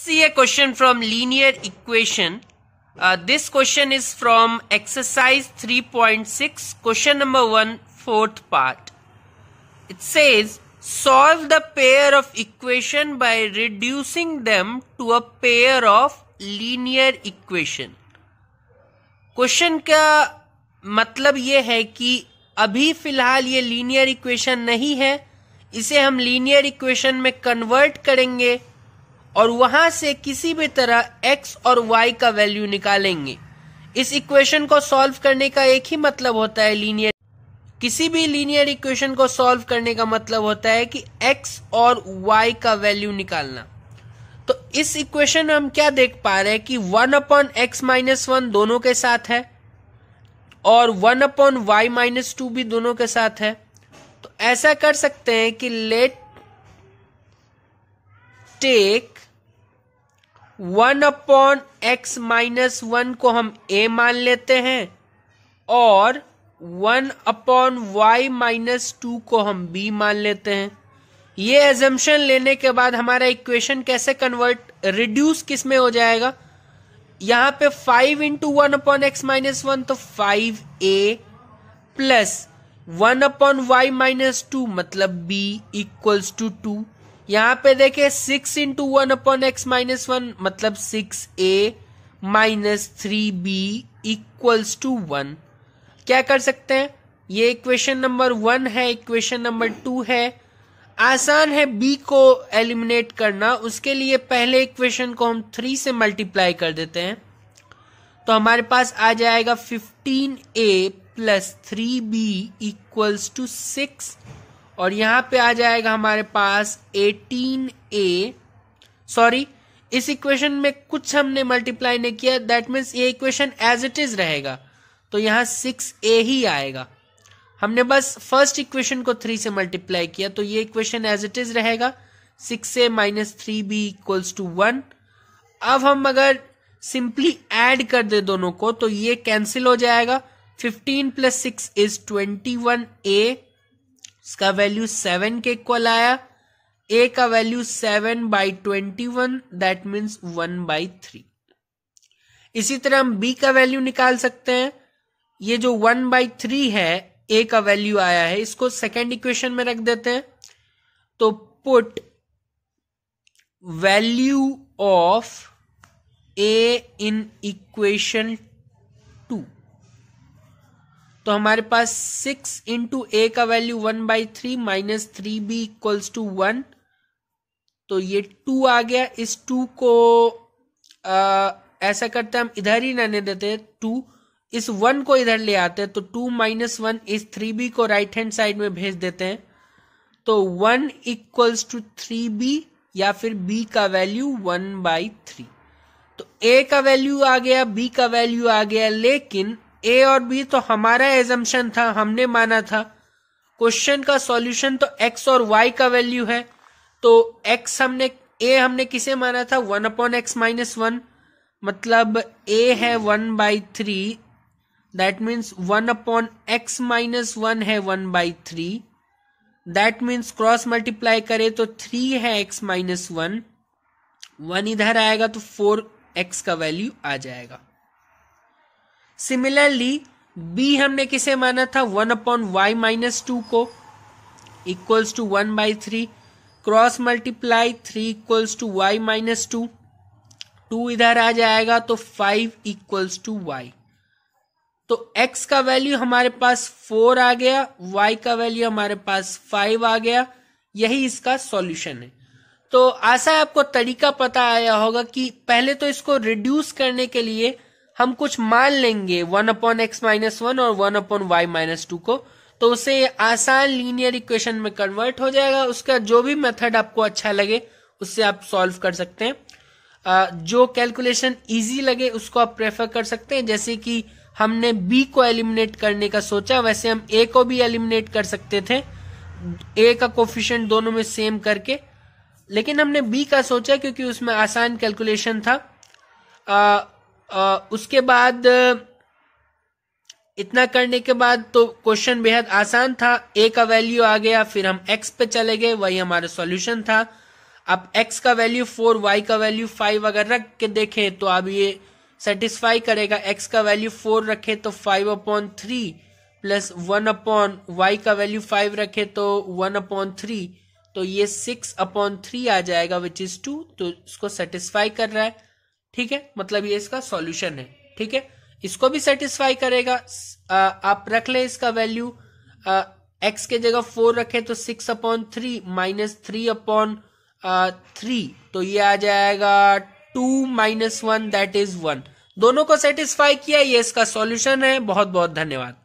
see a question from linear equation. Uh, this question is from exercise 3.6, question number 1, fourth part. It says, solve the pair of equation by reducing them to a pair of linear equation. Question का मतलब ये है कि अभी फिलहाल ये linear equation नहीं है इसे हम लीनियर इक्वेशन में कन्वर्ट करेंगे और वहां से किसी भी तरह x और y का वैल्यू निकालेंगे इस इक्वेशन को सॉल्व करने का एक ही मतलब होता है लीनियर किसी भी लीनियर इक्वेशन को सॉल्व करने का मतलब होता है कि x और y का वैल्यू निकालना तो इस इक्वेशन में हम क्या देख पा रहे हैं कि one upon x minus one दोनों के साथ है और one upon y minus two भी दोनों के साथ है तो ऐसा कर सकते हैं कि let take one upon x minus one को हम ए मान लेते हैं और one upon y minus two को हम बी मान लेते हैं ये एजम्पन लेने के बाद हमारा इक्वेशन कैसे कन्वर्ट रिड्यूस किस में हो जाएगा यहां पे five into one upon x minus one तो five a plus one upon y minus two मतलब बी इक्वल्स टू टू यहाँ पे देखे six into one upon x minus one मतलब six a minus three b equals to one क्या कर सकते हैं ये इक्वेशन नंबर वन है इक्वेशन नंबर टू है आसान है बी को एलिमिनेट करना उसके लिए पहले इक्वेशन को हम थ्री से मल्टीप्लाई कर देते हैं तो हमारे पास आ जाएगा fifteen a plus three b equals to six और यहाँ पे आ जाएगा हमारे पास एटीन ए सॉरी इस इक्वेशन में कुछ हमने मल्टीप्लाई नहीं किया दैट मीन्स ये इक्वेशन एज इट इज रहेगा तो यहाँ सिक्स ए ही आएगा हमने बस फर्स्ट इक्वेशन को थ्री से मल्टीप्लाई किया तो ये इक्वेशन एज इट इज रहेगा six a minus three b equals to one अब हम अगर सिंपली ऐड कर दे दोनों को तो ये कैंसिल हो जाएगा fifteen plus six is twenty one a इसका वैल्यू सेवन के इक्वल आया ए का value seven by twenty one that means one by three इसी तरह हम बी का वैल्यू निकाल सकते हैं ये जो वन बाई थ्री है ए का वैल्यू आया है इसको सेकेंड इक्वेशन में रख देते हैं तो put value of a in equation two तो हमारे पास सिक्स इंटू ए का value one by three minus three b equals to one तो ये टू आ गया इस टू को आ, ऐसा करते हम इधर ही रहने देते टू इस वन को इधर ले आते हैं तो टू माइनस वन इस थ्री बी को राइट हैंड साइड में भेज देते हैं तो one equals to three b या फिर बी का वैल्यू वन बाई थ्री तो ए का वैल्यू आ गया बी का वैल्यू आ गया लेकिन ए और बी तो हमारा एजम्पन था हमने माना था क्वेश्चन का सॉल्यूशन तो एक्स और वाई का वैल्यू है तो एक्स हमने ए हमने किसे माना था one upon x minus one मतलब ए है one by three that means one upon x minus one है one by three that means cross multiply करे तो थ्री है एक्स माइनस वन वन इधर आएगा तो फोर एक्स का वैल्यू आ जाएगा सिमिलरली बी हमने किसे माना था one upon y minus two को equals to one by three cross multiply three equals to y minus two two इधर आ जाएगा तो फाइव इक्वल्स टू वाई तो x का वैल्यू हमारे पास फोर आ गया y का वैल्यू हमारे पास फाइव आ गया यही इसका सॉल्यूशन है तो आशा है आपको तरीका पता आया होगा कि पहले तो इसको रिड्यूस करने के लिए हम कुछ मान लेंगे one upon x minus one और one upon y minus two को तो उसे आसान लीनियर इक्वेशन में कन्वर्ट हो जाएगा उसका जो भी मेथड आपको अच्छा लगे उससे आप सॉल्व कर सकते हैं जो कैलकुलेशन इजी लगे उसको आप प्रेफर कर सकते हैं जैसे कि हमने बी को एलिमिनेट करने का सोचा वैसे हम ए को भी एलिमिनेट कर सकते थे ए का कोफिशियंट दोनों में सेम करके लेकिन हमने बी का सोचा क्योंकि उसमें आसान कैलकुलेशन था आ, उसके बाद इतना करने के बाद तो क्वेश्चन बेहद आसान था ए का वैल्यू आ गया फिर हम एक्स पे चले गए वही हमारा सॉल्यूशन था अब एक्स का वैल्यू फोर वाई का वैल्यू फाइव अगर रख के देखें तो अब ये सेटिस्फाई करेगा एक्स का वैल्यू फोर रखे तो five upon three plus one upon y का वैल्यू फाइव रखे तो वन अपॉन थ्री तो ये सिक्स अपॉन थ्री आ जाएगा विच इज टू तो इसको सेटिस्फाई कर रहा है ठीक है मतलब ये इसका सॉल्यूशन है ठीक है इसको भी सेटिस्फाई करेगा आ, आप रख ले इसका वैल्यू एक्स के जगह फोर रखे तो six upon three minus three upon three तो ये आ जाएगा two minus one that is one दोनों को सेटिस्फाई किया ये इसका सॉल्यूशन है बहुत बहुत धन्यवाद